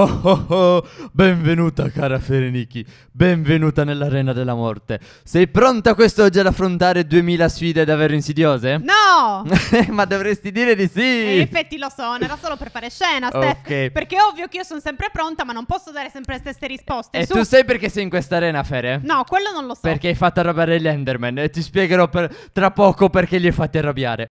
Oh oh oh, benvenuta cara Fereniki, benvenuta nell'arena della morte. Sei pronta quest'oggi ad affrontare 2000 sfide davvero insidiose? No! Ma dovresti dire di sì! in effetti lo so, era solo per fare scena, Steph. Ok. Perché è ovvio che io sono sempre pronta, ma non posso dare sempre le stesse risposte. E Su. tu sai perché sei in questa arena, Fere? No, quello non lo so. Perché hai fatto arrabbiare gli Enderman e ti spiegherò per- tra poco perché li hai fatti arrabbiare.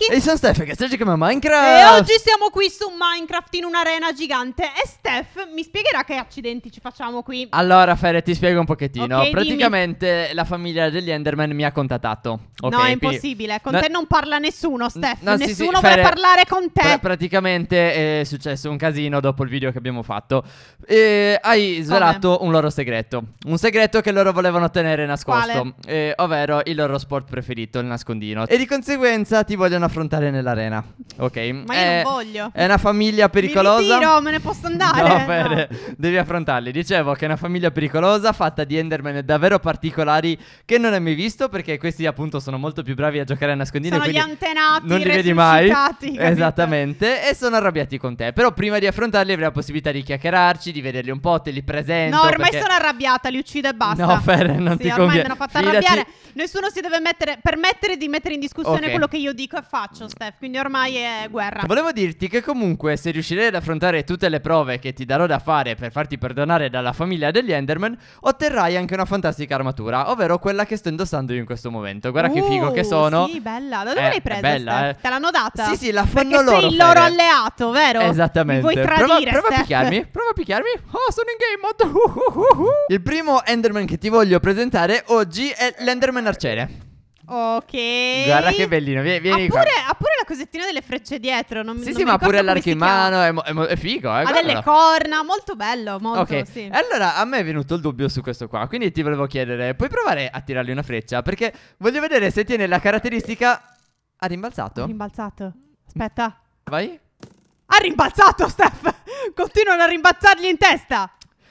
Ricky E sono Steph che sta giocando a Minecraft E oggi siamo qui su Minecraft in un'arena gigante E Steph mi spiegherà che accidenti ci facciamo qui Allora Fere ti spiego un pochettino okay, Praticamente dimmi. la famiglia degli Enderman mi ha contattato okay, No è impossibile, con no, te non parla nessuno Steph no, Nessuno sì, sì, vuole Fere, parlare con te pr Praticamente è successo un casino dopo il video che abbiamo fatto e Hai svelato Come? un loro segreto Un segreto che loro volevano tenere nascosto eh, Ovvero il loro sport preferito, il nascondino E di conseguenza ti vogliono affrontare nell'arena. Ok. Ma io è, non voglio. È una famiglia pericolosa. Mi ritiro, me ne posso andare. No, bene. No. Devi affrontarli. Dicevo che è una famiglia pericolosa fatta di Enderman davvero particolari che non hai mai visto perché questi appunto sono molto più bravi a giocare a nascondino. Sono gli antenati. Non li vedi mai. Capito? Esattamente. E sono arrabbiati con te. Però prima di affrontarli avrai la possibilità di chiacchierarci, di vederli un po', te li presento. No, ormai perché... sono arrabbiata, li uccido e basta. No, Fer, non sì, ti ormai conviene. ormai mi hanno fatta arrabbiare. Nessuno si deve mettere, permettere di mettere in discussione okay. quello che io dico e fa faccio, Steph, quindi ormai è guerra. Volevo dirti che comunque se riuscirei ad affrontare tutte le prove che ti darò da fare per farti perdonare dalla famiglia degli Enderman, otterrai anche una fantastica armatura, ovvero quella che sto indossando io in questo momento. Guarda uh, che figo che uh, sono. Sì, bella. Da dove eh, l'hai presa? Bella, eh. Te l'hanno data? Sì, sì, la fanno Perché loro. sei il loro alleato, vero? Esattamente. Mi vuoi tradire, prova, prova a picchiarmi. Prova a picchiarmi. Oh, sono in game mode. Uh, uh, il primo Enderman che ti voglio presentare oggi è l'Enderman arciere. Ok. Guarda che bellino. Vieni, vieni ha, pure, ha pure la cosettina delle frecce dietro. Non, sì, non sì, ma pure l'archimano. È, è, è, figo, eh. Ha guarda. delle corna. Molto bello. Molto, ok. Sì. Allora, a me è venuto il dubbio su questo qua. Quindi ti volevo chiedere, puoi provare a tirargli una freccia? Perché voglio vedere se tiene la caratteristica. Ha rimbalzato? Ha rimbalzato. Aspetta. Vai. Ha rimbalzato, Steph. Continuano a rimbalzargli in testa.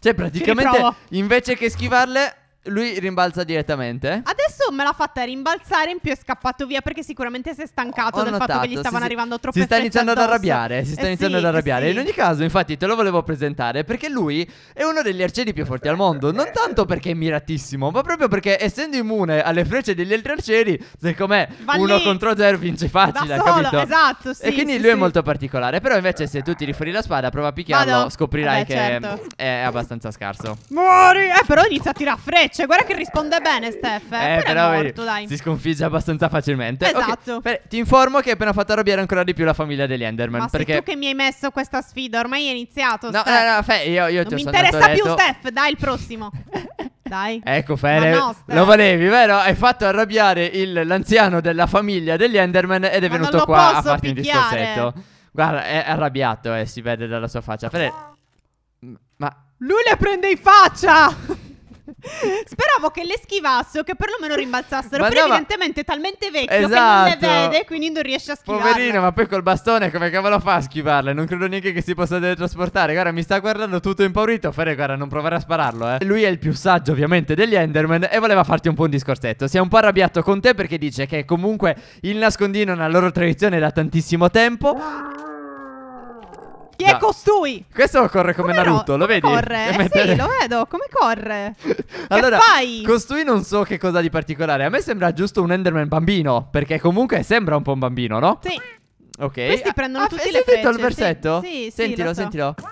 Cioè, praticamente, invece che schivarle, lui rimbalza direttamente. Adesso me l'ha fatta rimbalzare, in più è scappato via perché sicuramente si è stancato Ho del notato, fatto che gli stavano si, arrivando troppe Si sta iniziando addosso. ad arrabbiare, si sta eh iniziando sì, ad arrabbiare. Eh sì. In ogni caso, infatti, te lo volevo presentare perché lui è uno degli arcieri più forti al mondo, non tanto perché è miratissimo, ma proprio perché essendo immune alle frecce degli altri arcieri, secondo me uno contro zero vince facile, da capito? esatto, sì, E quindi sì, lui è molto particolare, però invece se tu tiri fuori la spada, prova a picchiarlo, Vado. scoprirai Vabbè, eh che certo. è abbastanza scarso. Muori! Eh, però inizia a tirare frecce frecce. Guarda che risponde bene, eh, Steph. Eh, eh però morto, dai. si sconfigge abbastanza facilmente. Esatto. Okay. Beh, ti informo che hai appena fatto arrabbiare ancora di più la famiglia degli Enderman. Ma perché... tu che mi hai messo questa sfida, ormai è iniziato. No, Steph. no, no, Fe, io, io non ti ho mi interessa più, letto. Steph. Dai, il prossimo. Dai. Ecco, Fere, lo volevi, vero? Hai fatto arrabbiare il, l'anziano della famiglia degli Enderman ed è Ma venuto qua a farti un discorsetto. Guarda, è arrabbiato eh, si vede dalla sua faccia. Fede. Ma... Lui le prende in faccia! Speravo che le schivasse o che perlomeno rimbalzassero. Ma però no, evidentemente è talmente vecchio esatto. che non le esatto. vede, quindi non riesce a schivarle. Poverino, ma poi col bastone come cavolo fa a schivarle? Non credo neanche che si possa teletrasportare. Guarda, mi sta guardando tutto impaurito. Fare, guarda, non provare a spararlo, eh. Lui è il più saggio, ovviamente, degli Enderman e voleva farti un po' un discorsetto. Si è un po' arrabbiato con te perché dice che comunque il nascondino è una loro tradizione da tantissimo tempo. Chi da. è costui? Questo corre come, come Naruto, no? lo come vedi? Corre, cioè, eh sì, lo vedo, come corre? allora, che fai? costui non so che cosa di particolare. A me sembra giusto un Enderman bambino, perché comunque sembra un po' un bambino, no? Sì. Ok. Questi prendono ah, tutte le frecce. Hai sentito il versetto? Sì, sì, Sentilo, sì, so. sentilo.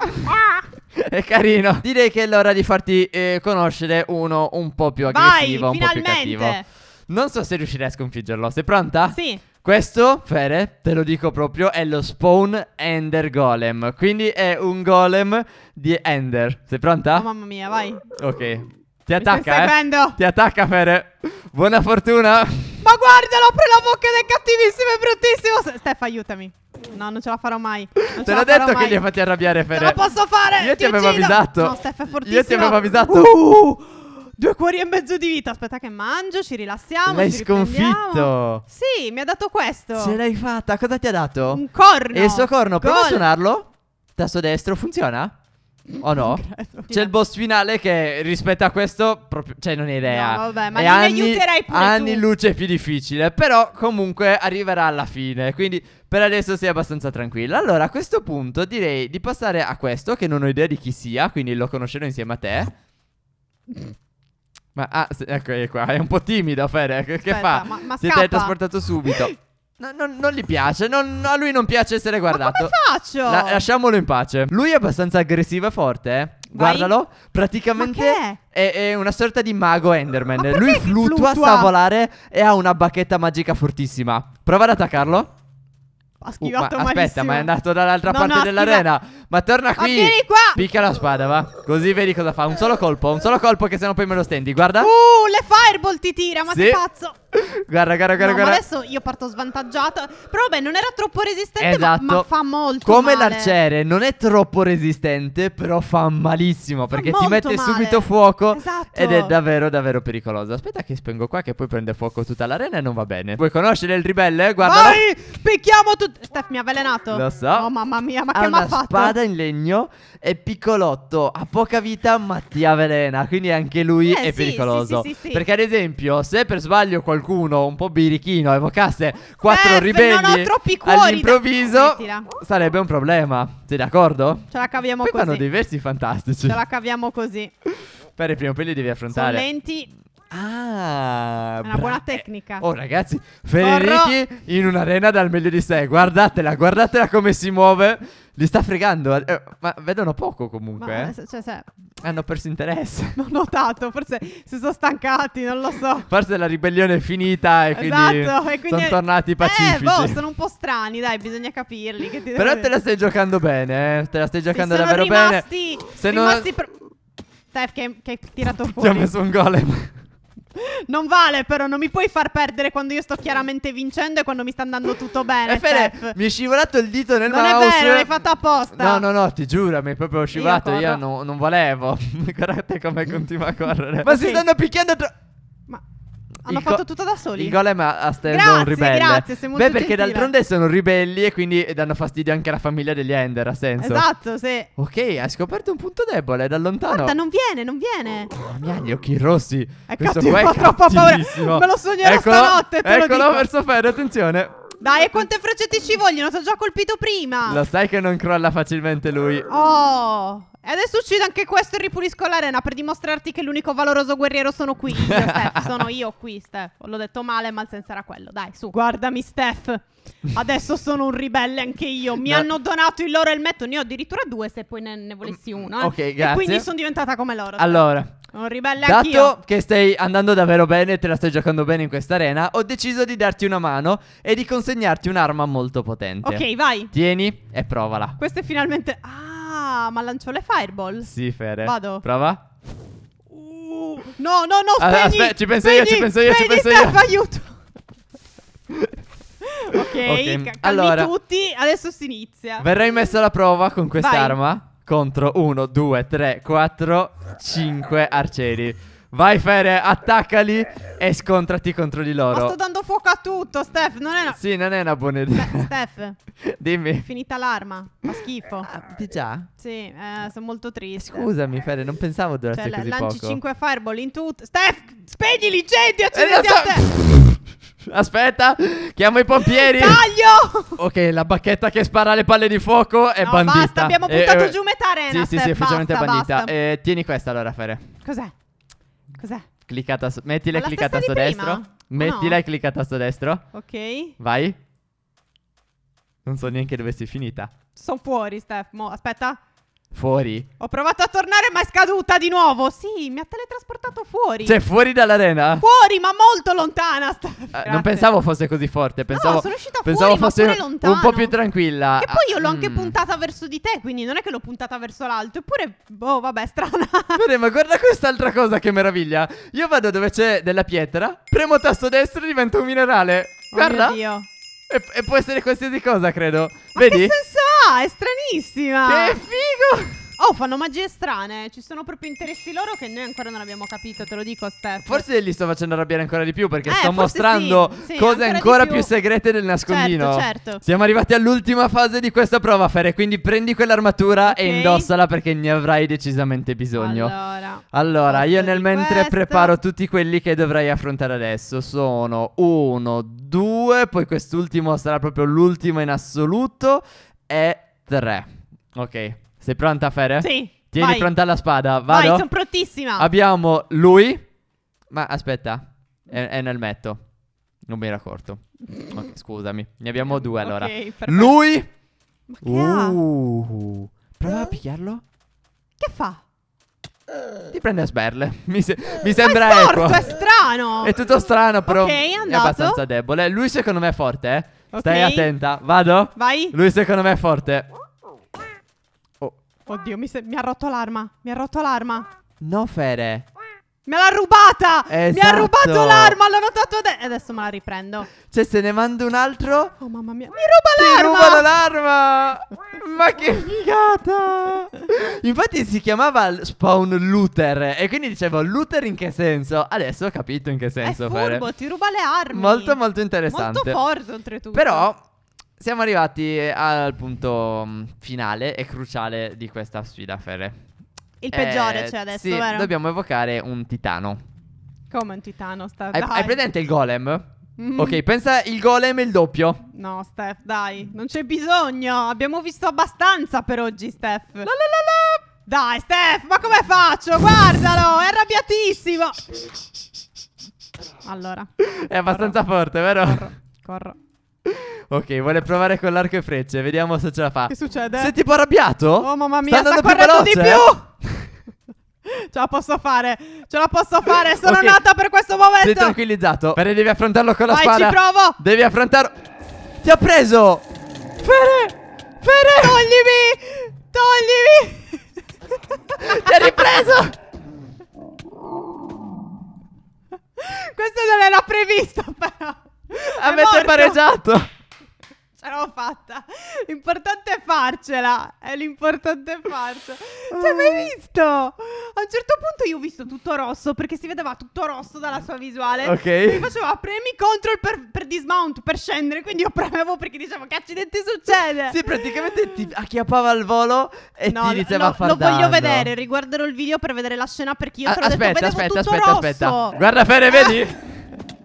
Ah! È carino. Direi che è l'ora di farti eh, conoscere uno un po' più aggressivo, Vai, un finalmente. po' più cattivo. Non so se riuscirei a sconfiggerlo. Sei pronta? Sì. Questo, Fere, te lo dico proprio, è lo Spawn Ender Golem. Quindi è un golem di Ender. Sei pronta? Oh, mamma mia, vai. Ok. Ti attacca, eh? Ti attacca, Fere. Buona fortuna. Ma guardalo, apre la bocca ed è cattivissimo, è bruttissimo. Steffa, aiutami. No, non ce la farò mai. Non te l'ho detto mai. che li hai fatti arrabbiare, Fere. Non la posso fare. Io ti, ti avevo avvisato. No, Steffa è fortissimo. Io ti avevo avvisato. Uh! Due cuori e mezzo di vita. Aspetta che mangio, ci rilassiamo. L'hai ci sconfitto. Sì, mi ha dato questo. Ce l'hai fatta. Cosa ti ha dato? Un corno. E il suo corno, Gol. prova a suonarlo. Tasto destro, funziona? O no? C'è il boss finale che rispetto a questo, proprio, cioè non hai idea. No, vabbè, ma mi aiuterai pure. Anni tu. luce più difficile, però comunque arriverà alla fine. Quindi per adesso sei abbastanza tranquilla. Allora a questo punto direi di passare a questo, che non ho idea di chi sia, quindi lo conoscerò insieme a te. Ma ah, se, ecco, è eh, qua. È un po' timido, Fede. Che, Aspetta, fa? Ma, ma si è trasportato subito. No, no, non gli piace, non, a lui non piace essere guardato. Ma come faccio? La, lasciamolo in pace. Lui è abbastanza aggressivo e forte, eh? Guardalo, praticamente è? è? una sorta di mago Enderman. Ma lui fluttua, flutua, sa volare e ha una bacchetta magica fortissima. Prova ad attaccarlo. Ha uh, schivato uh, ma, Aspetta, ma è andato dall'altra no, parte no, dell'arena. Ma torna qui. Ma vieni qua. Picca la spada, va. Così vedi cosa fa. Un solo colpo, un solo colpo che se no poi me lo stendi. Guarda. Uh, le fireball ti tira, ma sì. sei pazzo. Guarda, guarda, guarda, no, guarda. adesso io parto svantaggiata. Però vabbè, non era troppo resistente, esatto. ma, ma, fa molto Come male. l'arciere, non è troppo resistente, però fa malissimo perché fa ti mette male. subito fuoco esatto. ed è davvero davvero pericoloso. Aspetta che spengo qua che poi prende fuoco tutta l'arena e non va bene. Vuoi conoscere il ribelle? Guarda. Vai! Picchiamo tutti. Steph mi ha avvelenato. Lo so. Oh mamma mia, ma ha che mi ha fatto? spada in legno, è piccolotto, ha poca vita, ma ti avvelena, quindi anche lui eh, è sì, pericoloso. Sì, sì, perché ad esempio, se per sbaglio qualcuno qualcuno un po' birichino evocasse quattro Steph, ribelli all'improvviso, da... sarebbe un problema. Sei d'accordo? Ce la caviamo Poi così. dei versi fantastici. Ce la caviamo così. Per il primo peli devi affrontare. Sollenti. Ah, è una buona eh, tecnica. Oh, ragazzi, Federici in un'arena dal meglio di sé. Guardatela, guardatela come si muove. Li sta fregando, eh, ma vedono poco comunque. Ma, eh. se, cioè, Hanno perso interesse. Non ho notato, forse si sono stancati, non lo so. Forse la ribellione è finita e esatto, quindi, e quindi sono è... tornati eh, pacifici. Eh, boh, sono un po' strani, dai, bisogna capirli. Che ti Però te la stai giocando bene, eh. Te la stai giocando sì, davvero rimasti, bene. Se rimasti non... Per... Tef, che, che hai tirato fuori. Ti ho messo un golem. Non vale, però, non mi puoi far perdere quando io sto chiaramente vincendo e quando mi sta andando tutto bene. Eh, Fede, mi è scivolato il dito nel non mouse. Non è vero, l'hai fatto apposta. No, no, no, ti giuro, mi è proprio scivolato. Io, io non, non volevo. Guardate come continua a correre. Ma sì. si stanno picchiando. Tra- hanno fatto tutto da soli. Il golem ha a un grazie, ribelle. Grazie, sei molto Beh, perché gentile. d'altronde sono ribelli e quindi danno fastidio anche alla famiglia degli Ender, ha senso. Esatto, sì. Ok, hai scoperto un punto debole da lontano. Guarda, non viene, non viene. Oh, mi ha gli occhi rossi. È Questo cattivo, qua è troppo paura. Me lo sognerò eccolo, stanotte, te Eccolo, lo verso ferro, attenzione. Dai, e quante frecce ti ci vogliono? Ti ho già colpito prima. Lo sai che non crolla facilmente lui. Oh. E adesso uccido anche questo e ripulisco l'arena per dimostrarti che l'unico valoroso guerriero sono qui. Io, Steph, sono io qui, Steph. L'ho detto male, ma il senso era quello. Dai, su, guardami, Steph. Adesso sono un ribelle anche io. Mi no. hanno donato il loro elmetto. Ne ho addirittura due se poi ne, ne volessi mm, uno. Ok, grazie. E quindi sono diventata come loro. Steph. Allora, un ribelle dato anch'io. Dato che stai andando davvero bene e te la stai giocando bene in questa arena, ho deciso di darti una mano e di consegnarti un'arma molto potente. Ok, vai. Tieni e provala. Questo è finalmente. Ah. Ah, ma lanciò le fireball. Sì, Fede. Vado. Prova. Uh, no, no, no, ah, ah, spegni. Aspetta, ci penso spegni, io, ci penso io, ci penso io. Steph, aiuto. ok, okay. allora, tutti, adesso si inizia. Verrai messa alla prova con quest'arma contro 1, 2, 3, 4, 5 arcieri. Vai Fere, attaccali e scontrati contro di loro. Ma sto dando fuoco a tutto, Steph. Non è una... Sì, non è una buona idea. Steph, dimmi. Finita l'arma. Fa schifo. Eh, ah, già? Sì, eh, sono molto triste. Scusami, Fere, non pensavo durasse cioè, così lanci poco. Lanci 5 fireball in tutto. Steph, spegni l'incendio, accendi eh, a te. Aspetta, chiamo i pompieri. Taglio! Ok, la bacchetta che spara le palle di fuoco è no, bandita. Basta, abbiamo eh, buttato eh, giù metà arena. Sì, Steph, sì, sì, effettivamente è bandita. Eh, tieni questa allora, Fere. Cos'è? Cos'è? Cliccata tasto, mettila e clicca tasto destro. Prima? e no. e clicca destro. Ok. Vai. Non so neanche dove sei finita. Sono fuori, Steph. Mo, aspetta. Fuori? Ho provato a tornare ma è scaduta di nuovo. Sì, mi ha teletrasportato fuori. Cioè, fuori dall'arena? Fuori, ma molto lontana. Sta... Eh, non pensavo fosse così forte. Pensavo, no, sono riuscita pensavo fuori, fosse un, un po' più tranquilla. Che poi io l'ho mm. anche puntata verso di te, quindi non è che l'ho puntata verso l'alto. Eppure, boh, vabbè, strana. Vabbè, ma guarda quest'altra cosa, che meraviglia. Io vado dove c'è della pietra, premo tasto destro e divento un minerale. Guarda. Oh mio Dio. E, e può essere qualsiasi cosa, credo. Ma Vedi? Che senso è stranissima! Che figo! Oh, fanno magie strane. Ci sono proprio interessi loro che noi ancora non abbiamo capito, te lo dico, Steph. Forse li sto facendo arrabbiare ancora di più perché eh, sto mostrando sì, sì, cose ancora, ancora più. più. segrete del nascondino. Certo, certo. Siamo arrivati all'ultima fase di questa prova, Fere. Quindi prendi quell'armatura okay. e indossala perché ne avrai decisamente bisogno. Allora, allora io nel mentre questa. preparo tutti quelli che dovrai affrontare adesso. Sono uno, due, poi quest'ultimo sarà proprio l'ultimo in assoluto e tre. Ok, sei pronta, Fere? Sì. Tieni vai. pronta la spada, vado? Vai, sono prontissima. Abbiamo lui. Ma aspetta, è, è nel metto. Non mi era accorto. Okay, scusami, ne abbiamo due allora. Okay, lui. Ma uh, prova a eh? picchiarlo. Che fa? Ti prende a sberle. Mi, se- eh, mi sembra è sporco, è strano. È tutto strano, però okay, è, è abbastanza debole. Lui secondo me è forte, eh. Okay. Stai attenta. Vado? Vai. Lui secondo me è forte. Oh. Oddio, mi, mi ha rotto l'arma. Mi ha rotto l'arma. No, Fere. Me l'ha rubata! Esatto. Mi ha rubato esatto. l'arma, l'ho notato adesso. E Adesso me la riprendo. Cioè, se ne mando un altro. Oh, mamma mia. Mi ruba l'arma! Mi ruba l'arma! Ma che figata! Infatti si chiamava spawn looter. E quindi dicevo, looter in che senso? Adesso ho capito in che senso. È furbo, fare. ti ruba le armi. Molto, molto interessante. Molto forte, oltretutto. Però, siamo arrivati eh, al punto mm, finale e cruciale di questa sfida, Fere. Il peggiore eh, c'è adesso, sì, vero? dobbiamo evocare un titano. Come un titano? Steph, hai, hai presente il golem? Mm. Ok, pensa il golem e il doppio. No, Steph, dai, non c'è bisogno. Abbiamo visto abbastanza per oggi, Steph. La la la la. Dai, Steph, ma come faccio? Guardalo, è arrabbiatissimo. Allora. È abbastanza corro. forte, vero? Corro. corro. Ok, vuole provare con l'arco e frecce. Vediamo se ce la fa. Che succede? Sei tipo arrabbiato? Oh, mamma mia, sta, sta correndo veloce. di più. Eh? Ce la posso fare, ce la posso fare. Sono okay. nata per questo momento. Sei tranquillizzato. Bene, devi affrontarlo con la Vai, spada. Vai, ci provo. Devi affrontarlo. Ti ha preso. Fere, Fere. Toglimi, toglimi. Ti ha ripreso. Questo non era previsto, però. A me Avete pareggiato l'abbiamo fatta. L'importante è farcela. È l'importante è farcela. Cioè, mai ah. visto? A un certo punto io ho visto tutto rosso perché si vedeva tutto rosso dalla sua visuale. Ok. Mi faceva premi control per, per dismount, per scendere. Quindi io premevo perché dicevo che accidenti succede. Sì, praticamente ti acchiappava al volo e no, ti iniziava no, a Lo voglio vedere, riguarderò il video per vedere la scena perché io a- te l'ho aspetta, detto, aspetta, aspetta, aspetta, aspetta. Guarda Fede, vedi?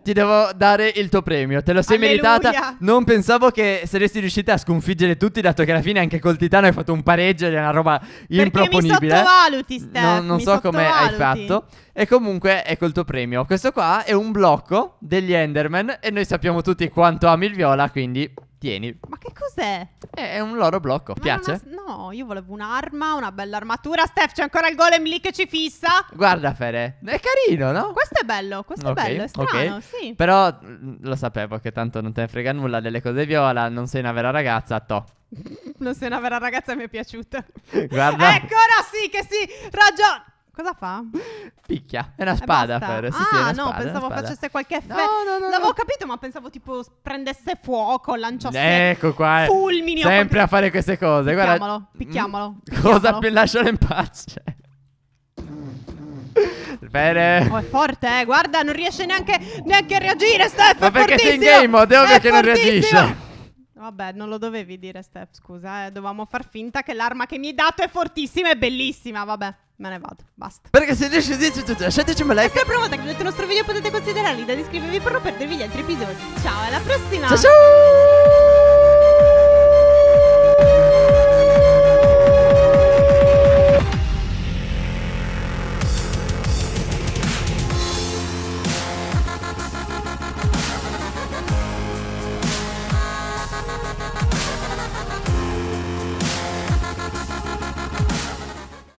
ti devo dare il tuo premio. Te lo sei Alleluia. meritata. Non pensavo che saresti riuscita a sconfiggere tutti, dato che alla fine anche col Titano hai fatto un pareggio ed è una roba improponibile. Perché mi sottovaluti, Steph. No, non mi so come hai fatto. E comunque ecco il tuo premio. Questo qua è un blocco degli Enderman e noi sappiamo tutti quanto ami il viola, quindi Tieni. Ma che cos'è? È un loro blocco. Ma Piace? Una, no, io volevo un'arma, una bella armatura. Steph, c'è ancora il golem lì che ci fissa. Guarda, Fere. È carino, no? Questo è bello. Questo okay, è bello. È strano, okay. sì. Però mm, lo sapevo che tanto non te ne frega nulla delle cose viola. Non sei una vera ragazza. To. non sei una vera ragazza, mi è piaciuta. Guarda. Ecco, ora sì che sì. Ragione. Cosa fa? Picchia, è una eh, spada. per, Sì, ah, sì, è ah, no, spada, pensavo facesse qualche effetto. No, no, no. L'avevo no. capito, ma pensavo tipo prendesse fuoco, lanciasse ecco qua, eh. fulmini. Sempre a fare queste cose. Picchiamolo, Guarda, picchiamolo. Mm. picchiamolo. Cosa più lascialo in pace. Bene. Oh, è forte, eh. Guarda, non riesce neanche, neanche a reagire. Stefano. ma perché sei in game mode, è ovvio che non reagisce. Vabbè, non lo dovevi dire, Steph, scusa. Eh. Dovevamo far finta che l'arma che mi hai dato è fortissima e bellissima. Vabbè, me ne vado. Basta. Perché se riesci a dirci tutto, lasciateci un like. Se provate che vedete il nostro video potete considerarli da iscrivervi per non perdervi gli altri episodi. Ciao, alla prossima. Ciao, ciao.